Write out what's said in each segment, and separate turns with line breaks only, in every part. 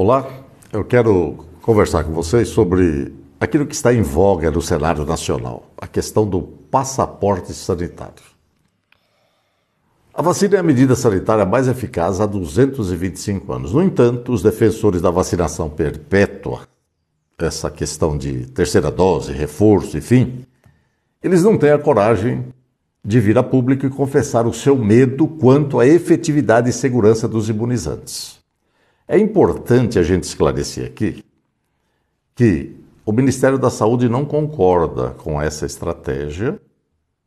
Olá, eu quero conversar com vocês sobre aquilo que está em voga no cenário nacional, a questão do passaporte sanitário. A vacina é a medida sanitária mais eficaz há 225 anos. No entanto, os defensores da vacinação perpétua, essa questão de terceira dose, reforço, enfim, eles não têm a coragem de vir a público e confessar o seu medo quanto à efetividade e segurança dos imunizantes. É importante a gente esclarecer aqui que o Ministério da Saúde não concorda com essa estratégia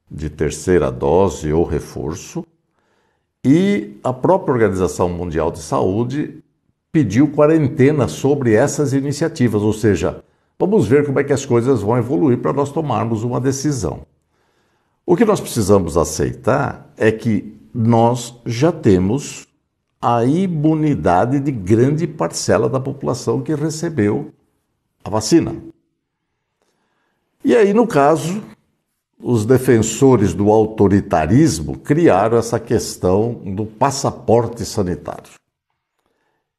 de terceira dose ou reforço, e a própria Organização Mundial de Saúde pediu quarentena sobre essas iniciativas, ou seja, vamos ver como é que as coisas vão evoluir para nós tomarmos uma decisão. O que nós precisamos aceitar é que nós já temos a imunidade de grande parcela da população que recebeu a vacina. E aí, no caso, os defensores do autoritarismo criaram essa questão do passaporte sanitário.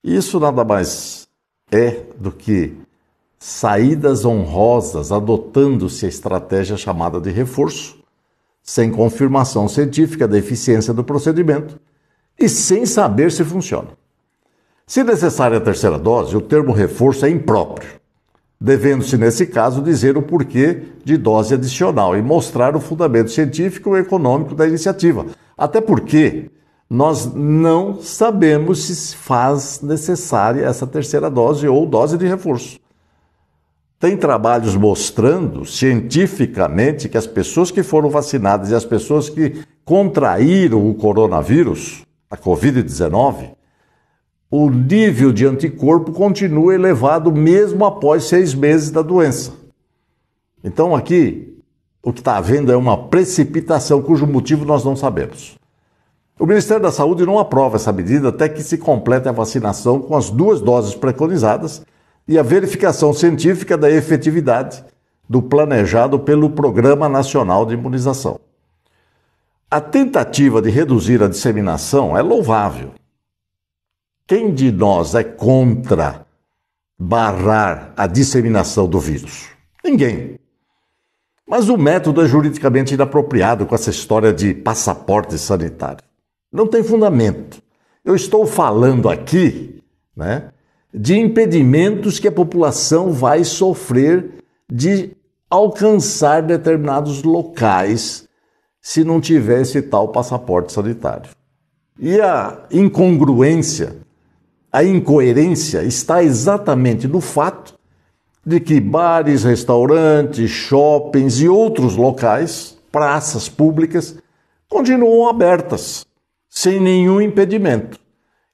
Isso nada mais é do que saídas honrosas adotando-se a estratégia chamada de reforço, sem confirmação científica da eficiência do procedimento e sem saber se funciona. Se necessária a terceira dose, o termo reforço é impróprio, devendo-se, nesse caso, dizer o porquê de dose adicional e mostrar o fundamento científico e econômico da iniciativa. Até porque nós não sabemos se faz necessária essa terceira dose ou dose de reforço. Tem trabalhos mostrando cientificamente que as pessoas que foram vacinadas e as pessoas que contraíram o coronavírus a Covid-19, o nível de anticorpo continua elevado mesmo após seis meses da doença. Então, aqui, o que está havendo é uma precipitação cujo motivo nós não sabemos. O Ministério da Saúde não aprova essa medida até que se complete a vacinação com as duas doses preconizadas e a verificação científica da efetividade do planejado pelo Programa Nacional de Imunização. A tentativa de reduzir a disseminação é louvável. Quem de nós é contra barrar a disseminação do vírus? Ninguém. Mas o método é juridicamente inapropriado com essa história de passaporte sanitário. Não tem fundamento. Eu estou falando aqui né, de impedimentos que a população vai sofrer de alcançar determinados locais se não tivesse tal passaporte sanitário. E a incongruência, a incoerência está exatamente no fato de que bares, restaurantes, shoppings e outros locais, praças públicas, continuam abertas, sem nenhum impedimento.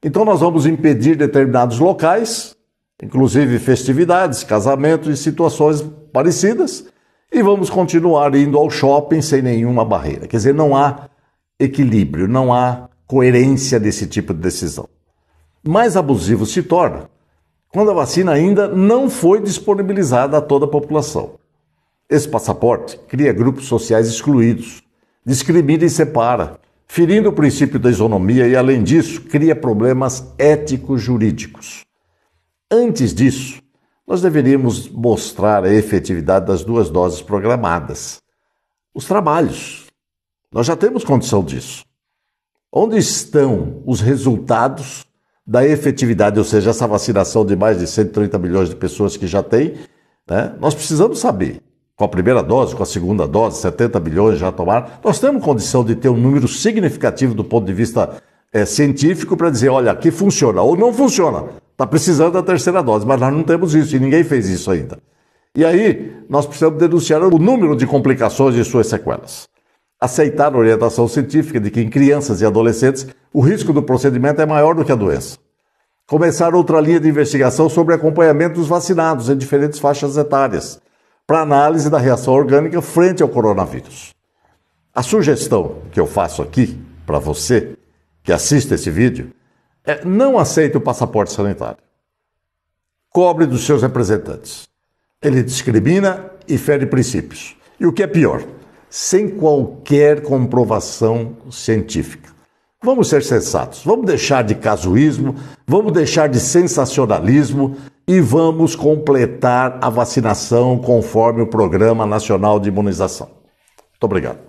Então, nós vamos impedir determinados locais, inclusive festividades, casamentos e situações parecidas, e vamos continuar indo ao shopping sem nenhuma barreira. Quer dizer, não há equilíbrio, não há coerência desse tipo de decisão. Mais abusivo se torna quando a vacina ainda não foi disponibilizada a toda a população. Esse passaporte cria grupos sociais excluídos, discrimina e separa, ferindo o princípio da isonomia e, além disso, cria problemas ético-jurídicos. Antes disso, nós deveríamos mostrar a efetividade das duas doses programadas. Os trabalhos. Nós já temos condição disso. Onde estão os resultados da efetividade, ou seja, essa vacinação de mais de 130 milhões de pessoas que já tem? Né? Nós precisamos saber. Com a primeira dose, com a segunda dose, 70 milhões já tomaram. Nós temos condição de ter um número significativo do ponto de vista é, científico para dizer: olha, aqui funciona ou não funciona. Está precisando da terceira dose, mas nós não temos isso e ninguém fez isso ainda. E aí, nós precisamos denunciar o número de complicações e suas sequelas. Aceitar a orientação científica de que em crianças e adolescentes o risco do procedimento é maior do que a doença. Começar outra linha de investigação sobre acompanhamento dos vacinados em diferentes faixas etárias, para análise da reação orgânica frente ao coronavírus. A sugestão que eu faço aqui para você que assiste esse vídeo é, não aceita o passaporte sanitário. Cobre dos seus representantes. Ele discrimina e fere princípios. E o que é pior, sem qualquer comprovação científica. Vamos ser sensatos, vamos deixar de casuísmo, vamos deixar de sensacionalismo e vamos completar a vacinação conforme o Programa Nacional de Imunização. Muito obrigado.